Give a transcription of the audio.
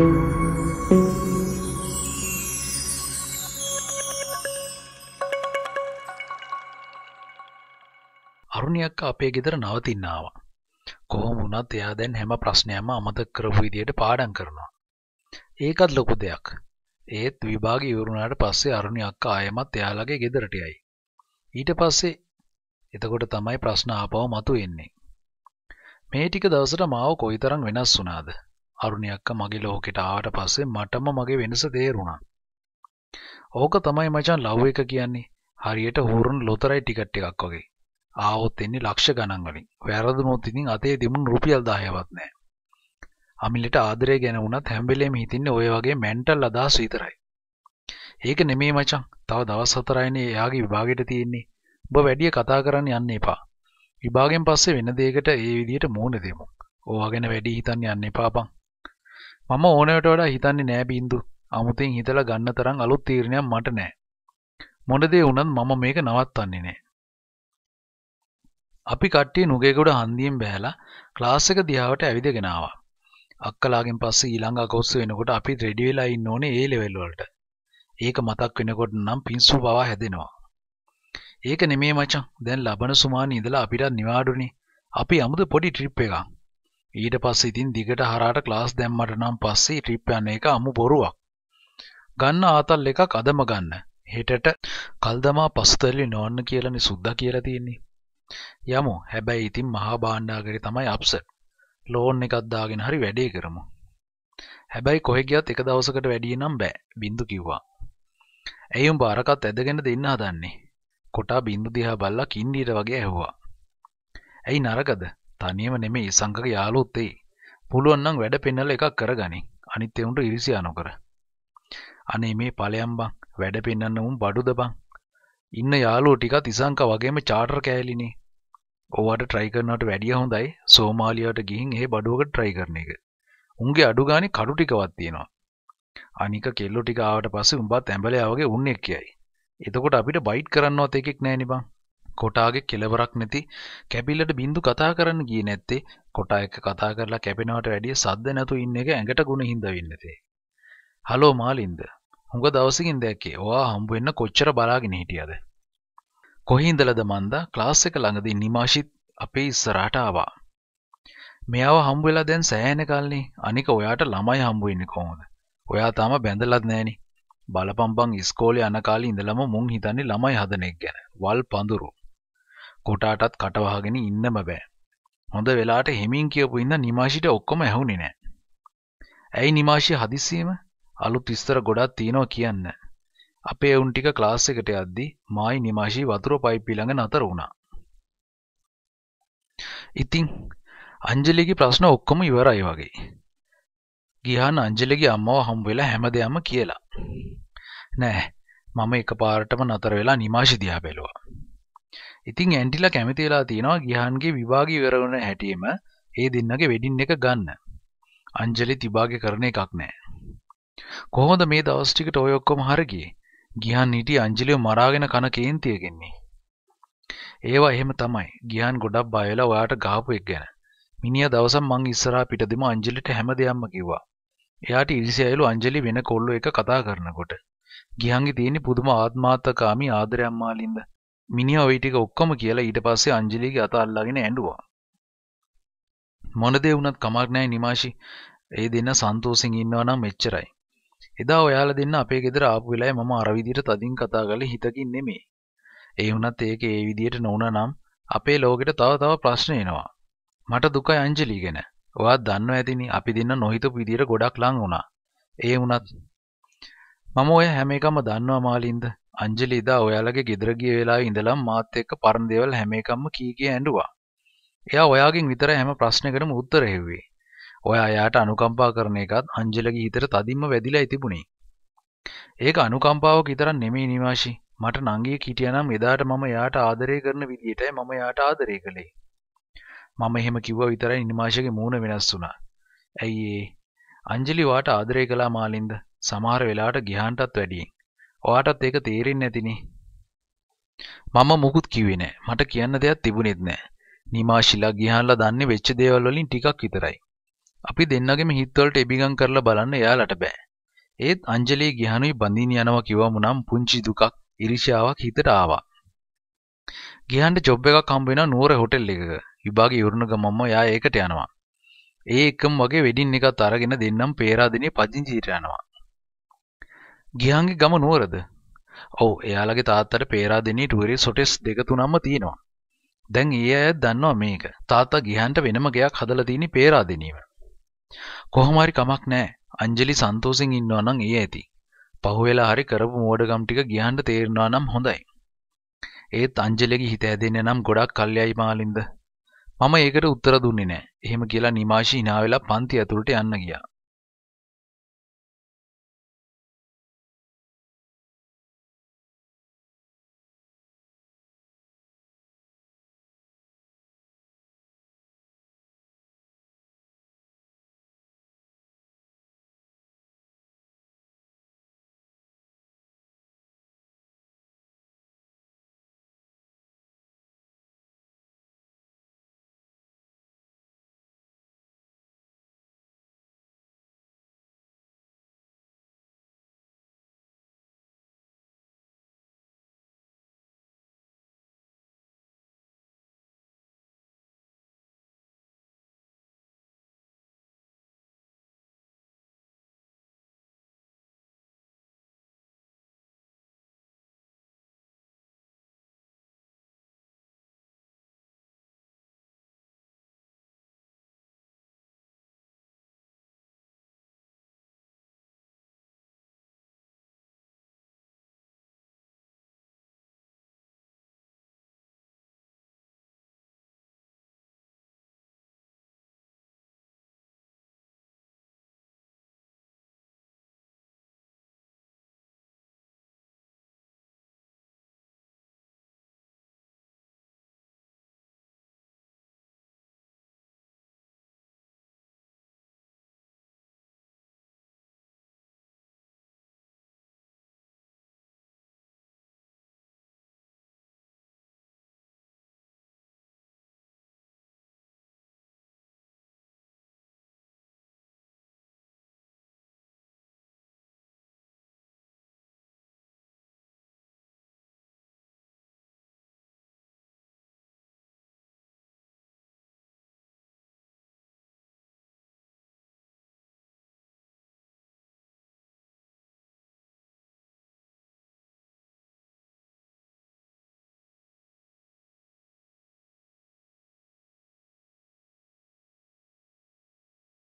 අරුණියක්ක අපේ ගෙදර නවතින්නවා. කොහොම වුණත් එයා දැන් හැම ප්‍රශ්නයම අමතක කරපු විදියට පාඩම් කරනවා. ඒකත් ලොකු දෙයක්. ඒත් විභාග ඉවරුණාට පස්සේ අරුණියක්ක ආයෙමත් එයාලගේ ගෙදරට යයි. ඊට පස්සේ එතකොට තමයි ප්‍රශ්න ආපහු මතුවෙන්නේ. මේ ටික දවසට මාව කොයිතරම් වෙනස් වුණාද? අරුණි අක්කා මගේ ලෝකෙට ආවට පස්සේ මටම මගේ වෙනස තේරුණා. ඕක තමයි මචං ලව් එක කියන්නේ. හරියට හුරුන් ලොතරැයි ටිකට් එකක් වගේ. ආවොත් එන්නේ ලක්ෂ ගණන් වලින්. වැරදුනොත් ඉතින් අතේ දෙමුණු රුපියල් 10වත් නැහැ. අමිලට ආදරය ගැන වුණත් හැම වෙලේම හිතින්නේ ඔය වගේ මෙන්ටල් අදහස් විතරයි. ඒක නෙමෙයි මචං. තව දවස් 4යිනේ එයාගේ විභාගෙට තියෙන්නේ. ඔබ වැඩි කතා කරන්න යන්න එපා. විභාගෙන් පස්සේ වෙන දෙයකට ඒ විදිහට මූණ දෙමු. ඕවා ගැන වැඩි හිතන්න යන්න එපා බං. මම ඕනවට වඩා හිතන්නේ නෑ බින්දු. අමුතෙන් හිතලා ගන්න තරම් අලුත් තීරණයක් මට නෑ. මොන දේ වුණත් මම මේක නවත්තන්නේ නෑ. අපි කට්ටිය නුගේගොඩ හන්දියෙන් බැහැලා ක්ලාස් එක දිහාවට ඇවිදගෙන ආවා. අක්කලාගෙන් පස්සේ ඊළඟ අගෝස්තු වෙනකොට අපි රෙඩි වෙලා ඉන්න ඕනේ ඒ ලෙවල් වලට. ඒක මතක් වෙනකොට නම් පිංසු බව හැදෙනවා. ඒක නෙමේ මචං. දැන් ලබන සුමානේ ඉඳලා අපිට නිවාඩුනේ. අපි අමුද පොඩි ට්‍රිප් එකක්. ඊට පස්සේ ඉතින් දිගට හරහාට ක්ලාස් දැම්මට නම් පස්සේ ට්‍රිප් යන එක අමු බොරුවක්. ගන්න ආතල් එකක් අදම ගන්න. හෙටට කල්දමා පස්තල්ලි නොවන්න කියලනේ සුද්දා කියලා තියෙන්නේ. යමු. හැබැයි ඉතින් මහා භාණ්ඩාගරේ තමයි අප්සෙට්. ලෝන් එකක් දාගෙන හරි වැඩේ කරමු. හැබැයි කොහෙ ගියත් එක දවසකට වැඩිය නම් බෑ. බින්දු කිව්වා. ඇයි උඹ අරකත් ඇදගෙන දෙන්න හදන්නේ? කොටා බින්දු දිහා බල්ලා කින්ඩියට වගේ ඇහුවා. ඇයි නරකද? තනියම නෙමෙයි සංඝක යාළුවොත් එයි. පුළුවන් නම් වැඩ පෙන්නලා එකක් කරගනින්. අනිත් ඒුන්ට ඉරිසියා නොකර. අනේ මේ ඵලයන් බං වැඩ පෙන්නන්න උන් බඩුද බං. ඉන්න යාළුවෝ ටිකක් තිසංක වගේම චාටර් කෑලිනේ. ඕවට try කරනවට වැඩිය හොඳයි සෝමාලියාවට ගිහින් එහෙ බඩුවකට try කරන එක. උන්ගේ අඩු ගානේ කඩු ටිකවත් තියෙනවා. අනික කෙල්ලෝ ටික ආවට පස්සේ උඹත් ඇඹලයා වගේ උන්නේ කියයි. එතකොට අපිට බයිට් කරන්නවත් එකෙක් නැහැ නේ බං. කොටාගේ කෙලවරක් නැති කැබිල්ලට බින්දු කතා කරන්න ගියේ නැත්තේ කොටා එක්ක කතා කරලා කැපෙනවට වැඩිය සද්ද නැතු ඉන්න එක ඇඟට ගුණ හින්දා වෙන්නේ. හලෝ මාලින්ද. හුඟ දවසකින් දැක්කේ. ඔයා හම්බ වෙන්න කොච්චර බලාගෙන හිටියද? කොහේ ඉඳලාද මන්දා ක්ලාස් එක ළඟදී නිමාෂිත් අපේ ඉස්සරහට ආවා. මෙයාව හම්බ වෙලා දැන් සෑහෙන කල්නේ. අනික ඔයාට ළමයි හම්බ වෙන්නේ කොහොමද? ඔයා තාම බැඳලත් නැහනේ. බලපම්බන් ඉස්කෝලේ යන කාලේ ඉඳලම මුන් හිතන්නේ ළමයි හදන එක ගැන. වල් පඳුරු. කොටාටත් කටවහගෙන ඉන්නම බෑ. හොඳ වෙලාට හෙමින් කියපු ඉඳ නිමාශිට ඔක්කොම ඇහුනේ නෑ. ඇයි නිමාශි හදිස්සියම අලුත් විස්තර ගොඩක් තියනවා කියන්න. අපේ උන් ටික ක්ලාස් එකට යද්දි මායි නිමාශි වතුර පයිප්පි ළඟ නතර වුණා. ඉතින් අංජලිගේ ප්‍රශ්න ඔක්කොම ඉවරයි වගේ. ගිහන් අංජලිගේ අම්මව හම් වෙලා හැමදේම කියලා. නෑ මම එකපාරටම නතර වෙලා නිමාශි දිහා බැලුවා. ඉතින් ඇන්ටිලා කැමති වෙලා තියෙනවා ගිහාන්ගේ විභාගය ඉවර වෙන හැටියෙම ඒ දෙන්නගේ වෙඩින් එක ගන්න. අංජලි තිබාගේ කරන එකක් නෑ. කොහොමද මේ දවස් ටිකට ඔය ඔක්කොම හරගියේ? ගිහාන් හිටියේ අංජලිව මරාගෙන කන කේන්තිය ගෙන්නේ. ඒවා එහෙම තමයි. ගිහාන් ගොඩක් බය වෙලා ඔයාට ගහපු එක ගැන. මිනිහා දවසක් මං ඉස්සරහා පිටදෙම අංජලිට හැම දෙයක්ම කිව්වා. එයාට ඉරිසියයිලු අංජලි වෙන කොල්ලෝ එක කතා කරනකොට. ගිහාන්ගේ තියෙන පුදුම ආත්මාර්ථකාමී ආදරයක් මාලින්ද. මිනිහා ওই ටික ඔක්කොම කියලා ඊට පස්සේ අංජලිගේ අත අල්ලාගෙන ඇඬුවා. මොන දේ වුණත් කමක් නැහැ නිමාෂි. ඒ දෙන්න සන්තෝෂෙන් ඉන්නවා නම් මෙච්චරයි. එදා ඔයාලා දෙන්න අපේ ගෙදර ආපු වෙලාවේ මම අර විදියට තදින් කතා කරලා හිතකින් නෙමෙයි. ඒ වුණත් ඒක ඒ විදියට නොවුණා නම් අපේ ලෝකෙට තව තව ප්‍රශ්න එනවා. මට දුකයි අංජලි ගැන. ඔයා දන්නව ඇතිනි අපි දෙන්න නොහිතපු විදියට ගොඩක් ලං වුණා. ඒ වුණත් මම ඔය හැම එකම දන්නවා මාලින්ද. අංජලි ඉදා ඔයාලගේ ගෙදර ගිය වෙලාවේ ඉඳලම මාත් එක්ක පරණ දේවල් හැම එකක්ම කී කිය ඇඬුවා. එයා ඔයාගෙන් විතර හැම ප්‍රශ්නයකටම උත්තර හෙව්වේ. ඔයා එයාට අනුකම්පා කරන එකත් අංජලිගේ හිතට තදින්ම වැදිලා තිබුණේ. ඒක අනුකම්පාවක් විතරක් නෙමෙයි නිවාෂි. මට නංගිය කිටියානම් එදාට මම එයාට ආදරය කරන විදියටයි මම එයාට ආදරය කළේ. මම එහෙම කිව්වා විතරයි නිමාෂගේ මූණ වෙනස් වුණා. ඇයි ඒ? අංජලි වාට ආදරය කළා මාලින්ද? සමහර වෙලාවට ගිහාන්ටත් වැඩියෙන්. ඔයාටත් ඒක තේරෙන්නේ නැතිනේ. මම මුකුත් කිව්වේ නෑ. මට කියන්න දෙයක් තිබුණෙත් නෑ. නිමාශිලා ගිහන්ලා දන්නේ වෙච්ච දේවල් වලින් ටිකක් විතරයි. අපි දෙන්නගෙම හිතවලට එබිගම් කරලා බලන්න එයාලට බෑ. ඒත් අංජලි ගිහනුයි බඳින්න යනවා කිව්වම නම් පුංචි දුකක් ඉරිෂාවක් හිතට ආවා. ගිහන්ට ජොබ් එකක් හම්බ වෙනවා නුවර හෝටල් එකක. විභාගේ ඉවරන ගමන්ම එයා ඒකට යනවා. ඒ එකම වගේ වෙඩින් එකත් අරගෙන දෙන්නම් පේරාදෙනේ පදිංචිට යනවා. ගිහන්ගේ ගම නුවරද ඔව් එයාලගේ තාත්තට පේරාදෙනී ටුවරේ සොටෙස් දෙක තුනක්ම තියෙනවා දැන් ඒ අය දන්නවා මේක තාත්තා ගිහන්ට වෙනම ගයක් හදලා තියෙන්නේ පේරාදෙනීව කොහොම හරි කමක් නැහැ අංජලි සන්තෝෂෙන් ඉන්නවා නම් ඒ ඇති පහුවෙලා හරි කරපු මෝඩකම් ටික ගිහන්ට තේරෙනවා නම් හොඳයි ඒත් අංජලිගේ හිත ඇදෙන්නේ නම් ගොඩක් කල්යයි මාලින්ද මම ඒකට උත්තර දුන්නේ නැහැ එහෙම කියලා නිමාෂි hina වෙලා පන්ති ඇතුළට යන්න ගියා